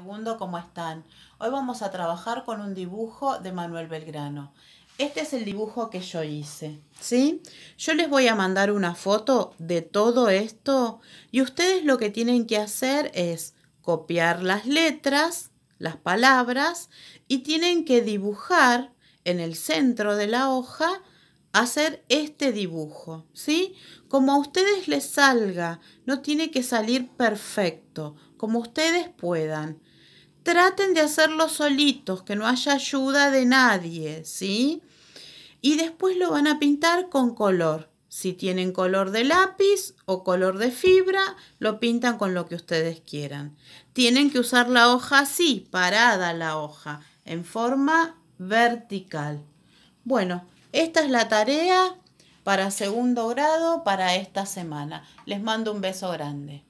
Segundo, ¿cómo están? Hoy vamos a trabajar con un dibujo de Manuel Belgrano. Este es el dibujo que yo hice, ¿sí? Yo les voy a mandar una foto de todo esto y ustedes lo que tienen que hacer es copiar las letras, las palabras y tienen que dibujar en el centro de la hoja hacer este dibujo, ¿sí? Como a ustedes les salga, no tiene que salir perfecto, como ustedes puedan. Traten de hacerlo solitos, que no haya ayuda de nadie, ¿sí? Y después lo van a pintar con color. Si tienen color de lápiz o color de fibra, lo pintan con lo que ustedes quieran. Tienen que usar la hoja así, parada la hoja, en forma vertical. Bueno, esta es la tarea para segundo grado para esta semana. Les mando un beso grande.